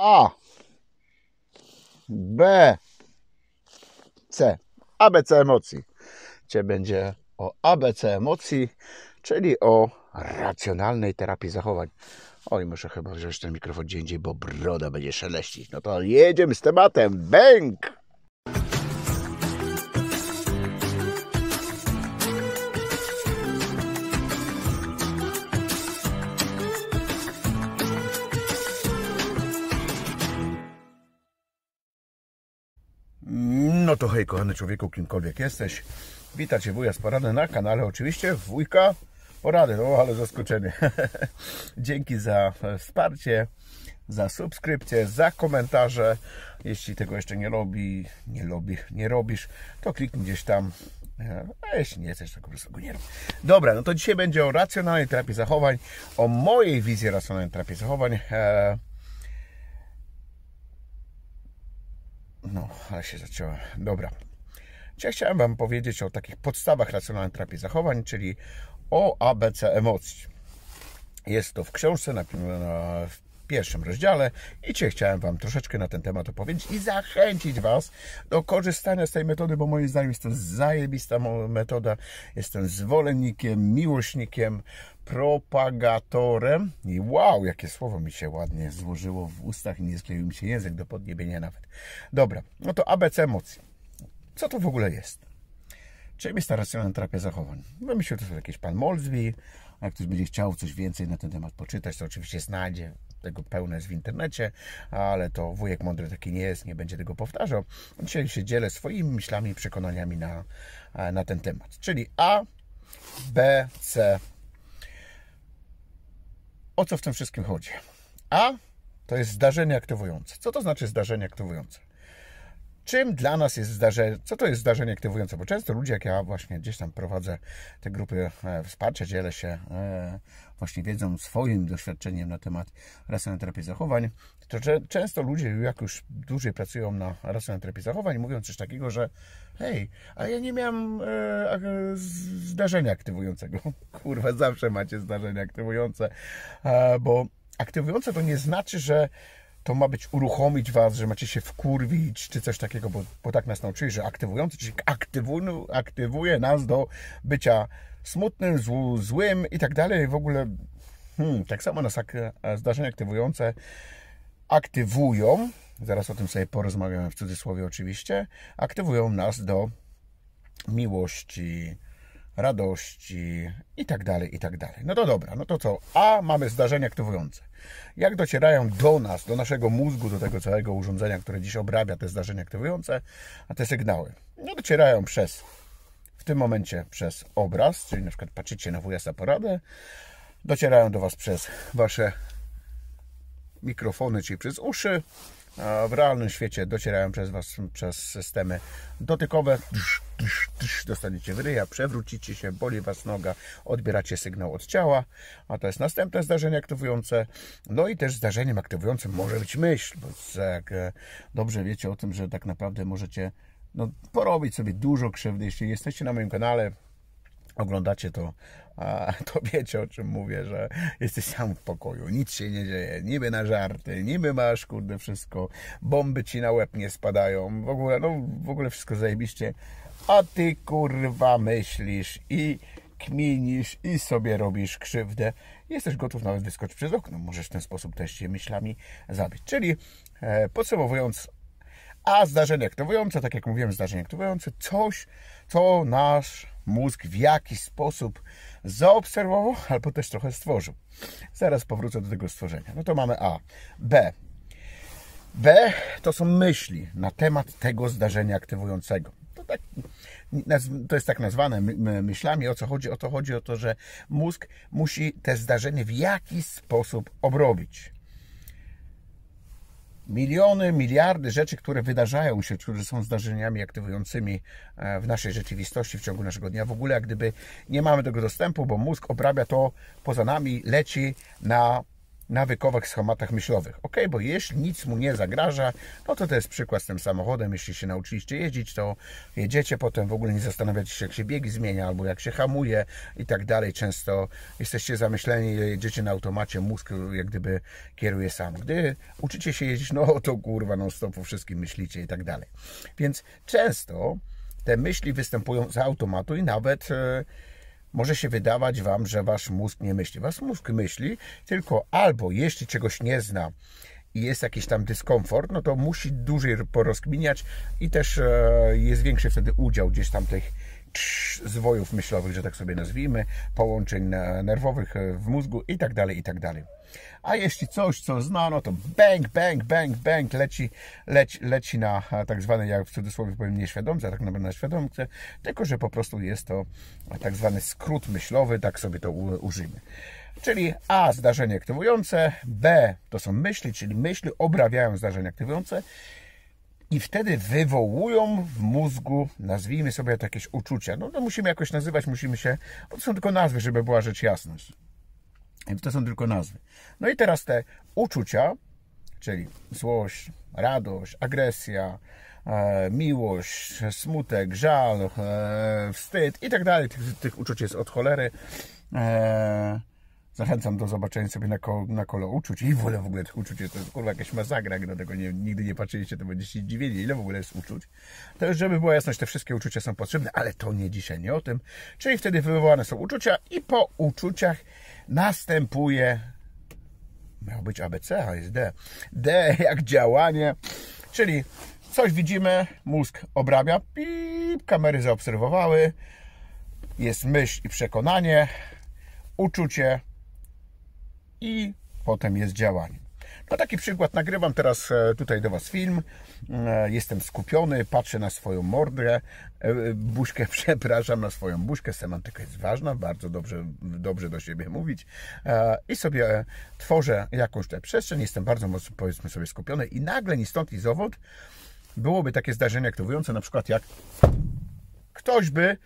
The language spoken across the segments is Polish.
A, B, C. ABC emocji. Cię będzie o ABC emocji, czyli o racjonalnej terapii zachowań. Oj, muszę chyba wziąć ten mikrofon gdzie indziej, bo broda będzie szeleścić. No to jedziemy z tematem. Bęk! No to hej, kochany człowieku, kimkolwiek jesteś. Witajcie wuja z porady na kanale. Oczywiście wujka porady. no ale zaskoczenie. Dzięki za wsparcie, za subskrypcję, za komentarze. Jeśli tego jeszcze nie robi, nie robi, nie robisz, to kliknij gdzieś tam. E, a jeśli nie jesteś, to po prostu go nie rób. Dobra, no to dzisiaj będzie o racjonalnej terapii zachowań, o mojej wizji racjonalnej terapii zachowań. Eee, No, ale się zaczęła. Dobra. Dzisiaj chciałem Wam powiedzieć o takich podstawach racjonalnej terapii zachowań, czyli o ABC emocji. Jest to w książce, na, pierwszym rozdziale i Cię chciałem Wam troszeczkę na ten temat opowiedzieć i zachęcić Was do korzystania z tej metody, bo moim zdaniem jest to zajebista metoda. Jestem zwolennikiem, miłośnikiem, propagatorem. I wow, jakie słowo mi się ładnie złożyło w ustach i nie skleił mi się język do podniebienia nawet. Dobra, no to ABC emocji. Co to w ogóle jest? Czym jest ta racjonalna terapia zachowań? No że to sobie jakiś pan Molsby. A jak ktoś będzie chciał coś więcej na ten temat poczytać, to oczywiście znajdzie tego pełne jest w internecie, ale to wujek mądry taki nie jest, nie będzie tego powtarzał. Dzisiaj się dzielę swoimi myślami i przekonaniami na, e, na ten temat. Czyli A, B, C. O co w tym wszystkim chodzi? A to jest zdarzenie aktywujące. Co to znaczy zdarzenie aktywujące? czym dla nas jest zdarzenie, co to jest zdarzenie aktywujące, bo często ludzie, jak ja właśnie gdzieś tam prowadzę te grupy e, wsparcia, dzielę się e, właśnie wiedzą, swoim doświadczeniem na temat rasjonalnej zachowań, to często ludzie, jak już dłużej pracują na terapii zachowań, mówią coś takiego, że hej, a ja nie miałem e, zdarzenia aktywującego. Kurwa, zawsze macie zdarzenia aktywujące, e, bo aktywujące to nie znaczy, że to ma być uruchomić was, że macie się wkurwić, czy coś takiego, bo, bo tak nas nauczyli, że aktywujący, czyli aktywuje nas do bycia smutnym, zł, złym i tak dalej. W ogóle hmm, tak samo nas ak zdarzenia aktywujące aktywują, zaraz o tym sobie porozmawiamy w cudzysłowie oczywiście, aktywują nas do miłości, radości i tak dalej, i tak dalej. No to dobra, no to co? A, mamy zdarzenia aktywujące. Jak docierają do nas, do naszego mózgu, do tego całego urządzenia, które dziś obrabia te zdarzenia aktywujące, a te sygnały? No docierają przez w tym momencie przez obraz, czyli na przykład patrzycie na ws poradę, docierają do Was przez Wasze mikrofony, czyli przez uszy, a w realnym świecie docierają przez Was przez systemy dotykowe. Drz, drz, drz, dostaniecie wyryja, przewrócicie się, boli Was noga, odbieracie sygnał od ciała, a to jest następne zdarzenie aktywujące. No i też zdarzeniem aktywującym może być myśl, bo jak e, dobrze wiecie o tym, że tak naprawdę możecie no, porobić sobie dużo krzywdy. Jeśli jesteście na moim kanale, oglądacie to, to wiecie o czym mówię, że jesteś sam w pokoju, nic się nie dzieje, niby na żarty, niby masz kurde wszystko, bomby ci na łeb nie spadają, w ogóle, no w ogóle wszystko zajebiście, a ty kurwa myślisz i kminisz i sobie robisz krzywdę. Jesteś gotów nawet wyskoczyć przez okno, możesz w ten sposób też się myślami zabić. Czyli e, podsumowując, a zdarzenie aktywujące, tak jak mówiłem, zdarzenie aktywujące, coś, co nasz mózg w jakiś sposób zaobserwował albo też trochę stworzył. Zaraz powrócę do tego stworzenia. No to mamy A. B. B to są myśli na temat tego zdarzenia aktywującego. To, tak, to jest tak nazwane myślami. O co chodzi? O to chodzi o to, że mózg musi te zdarzenie w jakiś sposób obrobić miliony, miliardy rzeczy, które wydarzają się, które są zdarzeniami aktywującymi e, w naszej rzeczywistości w ciągu naszego dnia. W ogóle jak gdyby nie mamy tego dostępu, bo mózg obrabia to poza nami, leci na nawykowych schematach myślowych. Ok, bo jeśli nic mu nie zagraża, no to to jest przykład z tym samochodem. Jeśli się nauczyliście jeździć, to jedziecie potem, w ogóle nie zastanawiacie się, jak się biegi zmienia, albo jak się hamuje i tak dalej. Często jesteście zamyśleni, jedziecie na automacie, mózg jak gdyby kieruje sam. Gdy uczycie się jeździć, no to kurwa, no stop po wszystkim myślicie i tak dalej. Więc często te myśli występują z automatu i nawet... E, może się wydawać Wam, że Wasz mózg nie myśli. Wasz mózg myśli, tylko albo jeśli czegoś nie zna, i jest jakiś tam dyskomfort, no to musi dłużej porozkminiać i też e, jest większy wtedy udział gdzieś tam tych zwojów myślowych, że tak sobie nazwijmy, połączeń nerwowych e, w mózgu i tak dalej, i tak dalej. A jeśli coś, co znano, to bang, bang, bang, bang leci, leci, leci na e, tak zwane, jak w cudzysłowie powiem, nieświadomce, a tak naprawdę na świadomce, tylko że po prostu jest to tak zwany skrót myślowy, tak sobie to użyjmy. Czyli A zdarzenie aktywujące, B to są myśli, czyli myśli obrawiają zdarzenie aktywujące i wtedy wywołują w mózgu, nazwijmy sobie to jakieś uczucia. No, no musimy jakoś nazywać, musimy się, bo to są tylko nazwy, żeby była rzecz jasność. To są tylko nazwy. No i teraz te uczucia, czyli złość, radość, agresja, e, miłość, smutek, żal, e, wstyd i tak dalej. Tych, tych uczuć jest od cholery. E, Zachęcam do zobaczenia sobie na, ko na kole uczuć i w ogóle w ogóle to uczucie to jest kurwa jakaś masakra, jak do tego nie, nigdy nie patrzyliście, to będziecie dziwieni, ile w ogóle jest uczuć. To już, żeby była jasność, te wszystkie uczucia są potrzebne, ale to nie dzisiaj, nie o tym. Czyli wtedy wywołane są uczucia i po uczuciach następuje, miało być ABC, a jest D. D jak działanie, czyli coś widzimy, mózg obrabia, pip, kamery zaobserwowały, jest myśl i przekonanie, uczucie, i potem jest działanie. No taki przykład, nagrywam teraz e, tutaj do Was film, e, jestem skupiony, patrzę na swoją mordę, e, buźkę, przepraszam, na swoją buźkę, semantyka jest ważna, bardzo dobrze, dobrze do siebie mówić i sobie tworzę jakąś tę przestrzeń, jestem bardzo mocno, powiedzmy sobie, skupiony i nagle, ni stąd, ni zowąd, byłoby takie zdarzenie aktywujące, na przykład jak ktoś by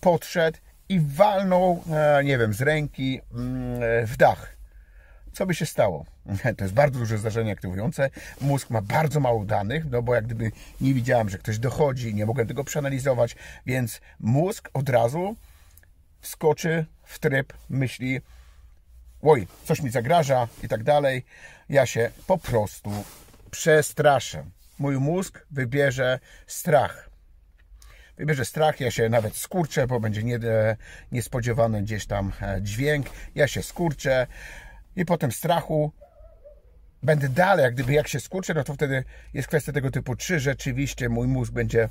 podszedł i walnął, nie wiem, z ręki mm, w dach co by się stało? To jest bardzo duże zdarzenie aktywujące. Mózg ma bardzo mało danych, no bo jak gdyby nie widziałem, że ktoś dochodzi, nie mogłem tego przeanalizować, więc mózg od razu wskoczy w tryb myśli oj, coś mi zagraża i tak dalej. Ja się po prostu przestraszę. Mój mózg wybierze strach. Wybierze strach, ja się nawet skurczę, bo będzie nie, e, niespodziewany gdzieś tam e, dźwięk. Ja się skurczę, i potem strachu. Będę dalej, jak gdyby jak się skurczę, no to wtedy jest kwestia tego typu, czy rzeczywiście mój mózg będzie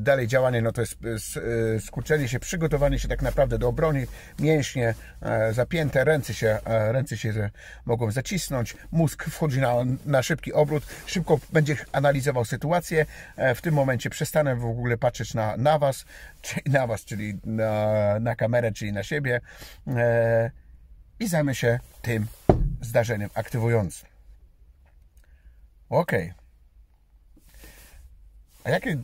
dalej działanie, no to jest y, y, skurczenie się, przygotowanie się tak naprawdę do obrony, mięśnie e, zapięte, ręce się, e, ręce się mogą zacisnąć, mózg wchodzi na, na szybki obrót, szybko będzie analizował sytuację, e, w tym momencie przestanę w ogóle patrzeć na, na Was, czyli na Was, czyli na, na kamerę, czyli na siebie i zajmę się tym zdarzeniem aktywującym. Ok. A jakie,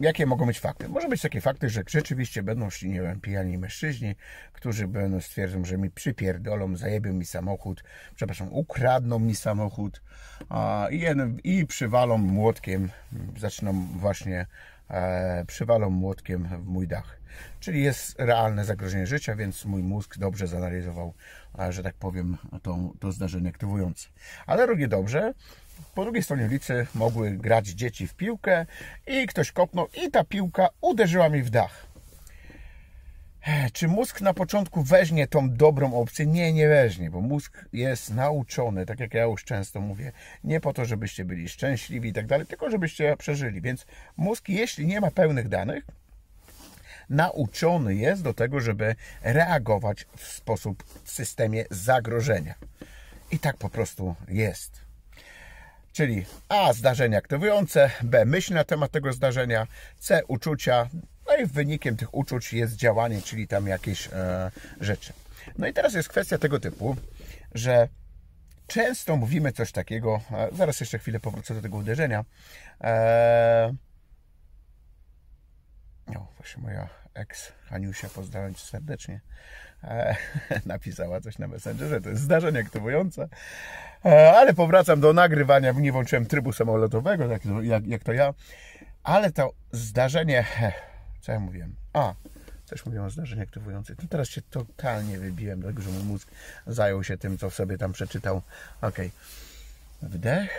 jakie mogą być fakty? Może być takie fakty, że rzeczywiście będą szli, nie wiem, pijani mężczyźni, którzy będą stwierdzą, że mi przypierdolą, zajebią mi samochód, przepraszam, ukradną mi samochód a, i, jeden, i przywalą młotkiem, zaczną właśnie E, przywalą młotkiem w mój dach. Czyli jest realne zagrożenie życia, więc mój mózg dobrze zanalizował, e, że tak powiem, to to zdarzenie aktywujące. Ale robię dobrze. Po drugiej stronie ulicy mogły grać dzieci w piłkę i ktoś kopnął i ta piłka uderzyła mi w dach. Czy mózg na początku weźmie tą dobrą opcję? Nie, nie weźmie, bo mózg jest nauczony, tak jak ja już często mówię, nie po to, żebyście byli szczęśliwi i tak dalej, tylko żebyście przeżyli. Więc mózg, jeśli nie ma pełnych danych, nauczony jest do tego, żeby reagować w sposób w systemie zagrożenia. I tak po prostu jest. Czyli A. Zdarzenia aktywujące, B. Myśl na temat tego zdarzenia, C. Uczucia, i wynikiem tych uczuć jest działanie, czyli tam jakieś e, rzeczy. No i teraz jest kwestia tego typu, że często mówimy coś takiego, e, zaraz jeszcze chwilę powrócę do tego uderzenia. E, o, właśnie moja ex Haniusia, pozdrawiam Cię serdecznie, e, napisała coś na Messengerze, to jest zdarzenie aktywujące, e, ale powracam do nagrywania, nie włączyłem trybu samolotowego, jak, jak, jak to ja, ale to zdarzenie co ja mówiłem? A, coś mówiłem o zdarzeniu aktywującym. To no teraz się totalnie wybiłem, dlatego że mój mózg zajął się tym, co sobie tam przeczytał. Ok. Wdech,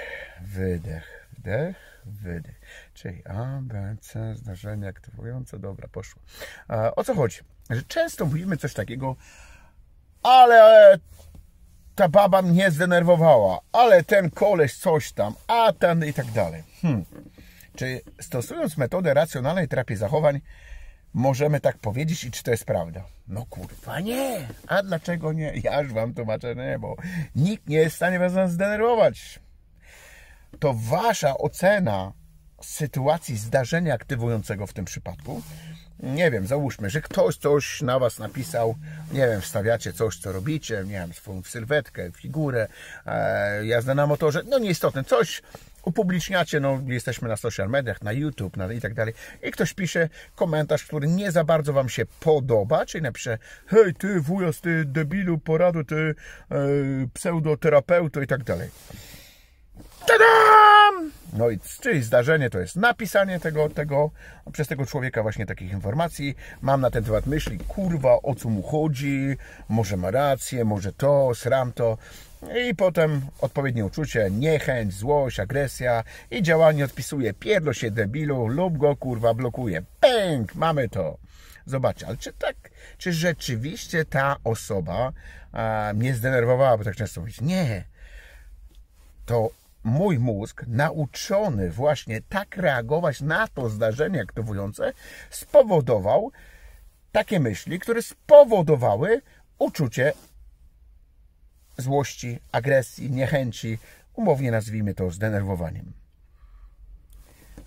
wydech, wdech, wydech. Czyli A, B, C, zdarzenie aktywujące. Dobra, poszło. E, o co chodzi? Że często mówimy coś takiego, ale ta baba mnie zdenerwowała, ale ten koleś coś tam, a ten i tak dalej. Hmm. Czy stosując metodę racjonalnej terapii zachowań, możemy tak powiedzieć i czy to jest prawda? No kurwa nie! A dlaczego nie? Ja już wam tłumaczę, nie, bo nikt nie jest w stanie was zdenerwować. To wasza ocena sytuacji, zdarzenia aktywującego w tym przypadku. Nie wiem, załóżmy, że ktoś coś na was napisał, nie wiem, wstawiacie coś, co robicie, nie wiem, swoją sylwetkę, figurę, e, jazdę na motorze, no nieistotne, coś upubliczniacie, no jesteśmy na social mediach, na YouTube na, i tak dalej i ktoś pisze komentarz, który nie za bardzo Wam się podoba, czyli napisze hej ty wujas, ty debilu, poradu, ty yy, pseudoterapeuto i tak dalej. Tadam! No i czyli zdarzenie to jest napisanie tego, tego, przez tego człowieka właśnie takich informacji. Mam na ten temat myśli, kurwa, o co mu chodzi, może ma rację, może to, sram to. I potem odpowiednie uczucie, niechęć, złość, agresja i działanie odpisuje pierdol się debilu lub go kurwa blokuje. Pęk, mamy to. Zobaczcie, ale czy tak, czy rzeczywiście ta osoba a, mnie zdenerwowała, bo tak często mówić, nie. To mój mózg, nauczony właśnie tak reagować na to zdarzenie aktywujące, spowodował takie myśli, które spowodowały uczucie złości, agresji, niechęci, umownie nazwijmy to zdenerwowaniem.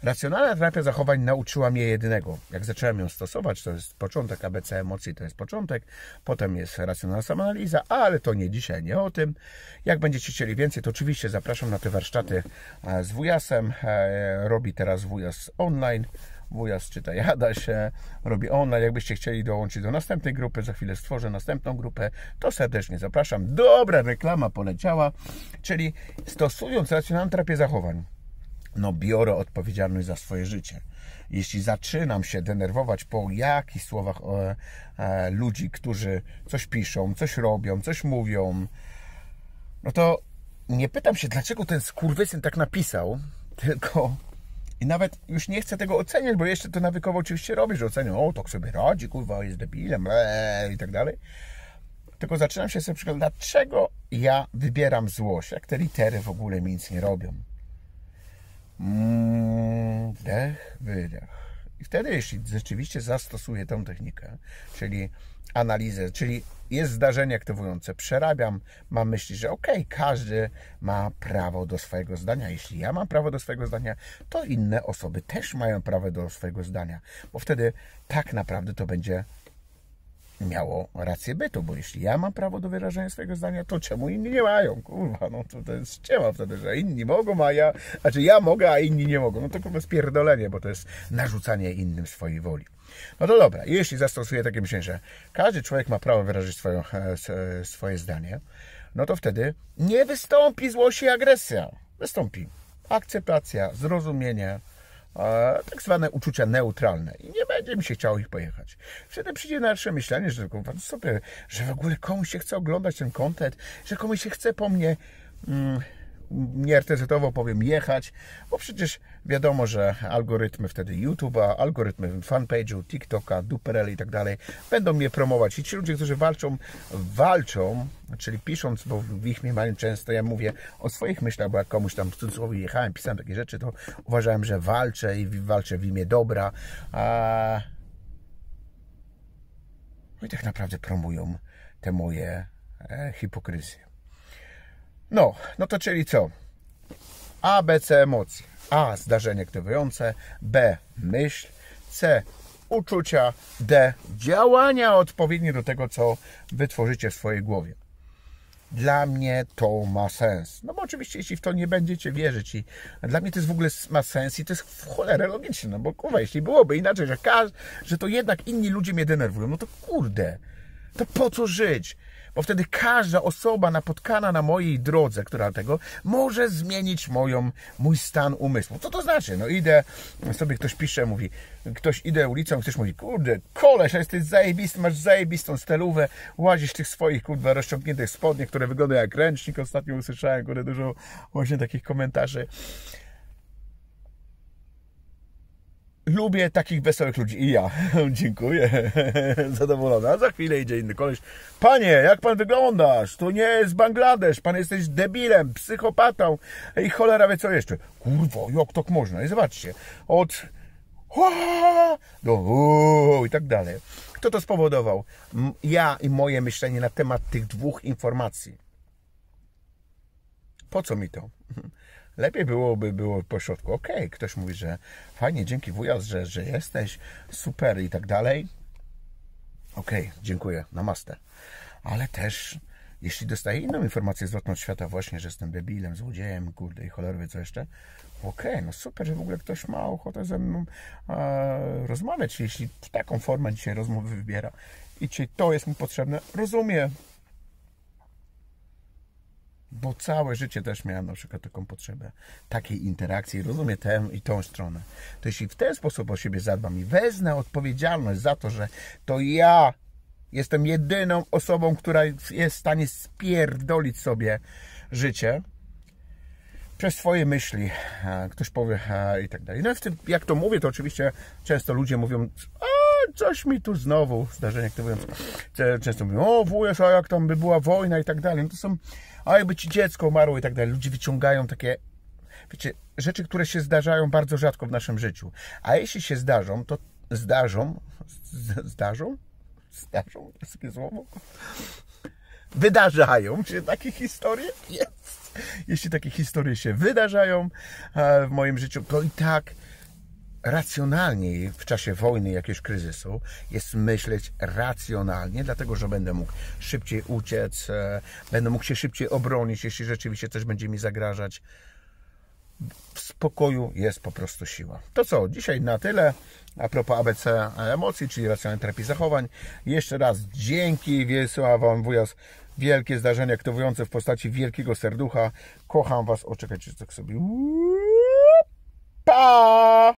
Racjonalna terapia zachowań nauczyła mnie jedynego. Jak zacząłem ją stosować, to jest początek ABC emocji, to jest początek, potem jest racjonalna samoanaliza, ale to nie dzisiaj, nie o tym. Jak będziecie chcieli więcej, to oczywiście zapraszam na te warsztaty e, z WUJASem. E, robi teraz WUJAS online. Wujas czyta Jada się, robi ona. Jakbyście chcieli dołączyć do następnej grupy, za chwilę stworzę następną grupę, to serdecznie zapraszam. Dobra reklama poleciała, czyli stosując racjonalną terapię zachowań, no biorę odpowiedzialność za swoje życie. Jeśli zaczynam się denerwować po jakichś słowach e, e, ludzi, którzy coś piszą, coś robią, coś mówią, no to nie pytam się, dlaczego ten skurwysyn tak napisał, tylko i nawet już nie chcę tego oceniać, bo jeszcze to nawykowo oczywiście robię, że ocenią, o, tak sobie radzi, kurwa, jest debilem, e, i tak dalej. Tylko zaczynam się sobie przykład, dlaczego ja wybieram złość, jak te litery w ogóle mi nic nie robią. Mm, wdech, wydech. I wtedy, jeśli rzeczywiście zastosuję tę technikę, czyli analizę, czyli jest zdarzenie aktywujące, przerabiam, mam myśli, że okej, okay, każdy ma prawo do swojego zdania. Jeśli ja mam prawo do swojego zdania, to inne osoby też mają prawo do swojego zdania, bo wtedy tak naprawdę to będzie miało rację bytu, bo jeśli ja mam prawo do wyrażenia swojego zdania, to czemu inni nie mają? Kurwa, no to, to jest ściema wtedy, że inni mogą, a ja, znaczy ja mogę, a inni nie mogą. No to kurwa spierdolenie, bo to jest narzucanie innym swojej woli. No to dobra, jeśli zastosuję takie myślenie, że każdy człowiek ma prawo wyrazić swoją, e, e, swoje zdanie, no to wtedy nie wystąpi złość i agresja. Wystąpi akceptacja, zrozumienie, tak zwane uczucia neutralne i nie będzie mi się chciało ich pojechać. Wtedy przyjdzie nasze myślenie, że sobie, że w ogóle komuś się chce oglądać ten kontent, że komuś się chce po mnie, mm, nie powiem, jechać, bo przecież Wiadomo, że algorytmy wtedy YouTube'a, algorytmy fanpage'u, TikToka, Duperel i tak dalej będą mnie promować. I ci ludzie, którzy walczą, walczą, czyli pisząc, bo w ich mniemaniu często ja mówię o swoich myślach, bo jak komuś tam w cudzysłowie jechałem, pisałem takie rzeczy, to uważałem, że walczę i walczę w imię dobra. A... No i tak naprawdę promują te moje e, hipokryzje. No, no to czyli co? ABC emocji. A. Zdarzenie aktywujące, B. Myśl, C. Uczucia, D. Działania odpowiednie do tego, co wytworzycie w swojej głowie. Dla mnie to ma sens. No bo oczywiście, jeśli w to nie będziecie wierzyć, i dla mnie to jest w ogóle ma sens i to jest w cholerę logiczne. No bo kurwa, jeśli byłoby inaczej, że, każ, że to jednak inni ludzie mnie denerwują, no to kurde, to po co żyć? Bo wtedy każda osoba napotkana na mojej drodze, która tego, może zmienić moją, mój stan umysłu. Co to znaczy? No idę, sobie ktoś pisze, mówi, ktoś idę ulicą, ktoś mówi, kurde, koleś, jesteś zajebisty, masz zajebistą stelówę, łazisz tych swoich, kurde, rozciągniętych spodni, które wyglądają jak ręcznik. Ostatnio usłyszałem, kurde, dużo właśnie takich komentarzy. Lubię takich wesołych ludzi. I ja. Dziękuję. Zadowolona. za chwilę idzie inny koleś. Panie, jak pan wyglądasz? To nie jest Bangladesz. Pan jesteś debilem, psychopatą i cholera wie co jeszcze. Kurwo, jak tak można? I zobaczcie. Od do no, i tak dalej. Kto to spowodował? Ja i moje myślenie na temat tych dwóch informacji. Po co mi to? Lepiej byłoby było po środku, okej, okay, ktoś mówi, że fajnie, dzięki wujas, że, że jesteś, super i tak dalej. Okej, okay, dziękuję, namaste. Ale też, jeśli dostaję inną informację zwrotną od świata właśnie, że jestem debilem, złodziejem, kurde i cholerowie, co jeszcze, okej, okay, no super, że w ogóle ktoś ma ochotę ze mną e, rozmawiać, jeśli w taką formę dzisiaj rozmowy wybiera i czy to jest mu potrzebne, rozumiem, bo całe życie też miałem na przykład taką potrzebę takiej interakcji, rozumiem tę i tą stronę. To jeśli w ten sposób o siebie zadbam i wezmę odpowiedzialność za to, że to ja jestem jedyną osobą, która jest w stanie spierdolić sobie życie przez swoje myśli, e, ktoś powie e, i tak dalej. No i w tym, jak to mówię, to oczywiście często ludzie mówią, a coś mi tu znowu, zdarzenie jak to mówiąc, często mówią, o wujesz, a jak tam by była wojna i tak dalej, no to są, a jakby ci dziecko umarło i tak dalej, ludzie wyciągają takie, wiecie, rzeczy, które się zdarzają bardzo rzadko w naszym życiu, a jeśli się zdarzą, to zdarzą, zdarzą, zdarzą, jest takie słowo, wydarzają się takie historie, jest. Jeśli takie historie się wydarzają e, w moim życiu, to i tak racjonalniej w czasie wojny, jakiegoś kryzysu, jest myśleć racjonalnie, dlatego że będę mógł szybciej uciec, e, będę mógł się szybciej obronić, jeśli rzeczywiście coś będzie mi zagrażać. W spokoju jest po prostu siła. To co, dzisiaj na tyle. A propos ABC emocji, czyli racjonalnej terapii zachowań. Jeszcze raz dzięki Wiesława Wam Wujas. Wielkie zdarzenie aktywujące w postaci wielkiego serducha. Kocham Was. Oczekajcie, tak sobie. Pa!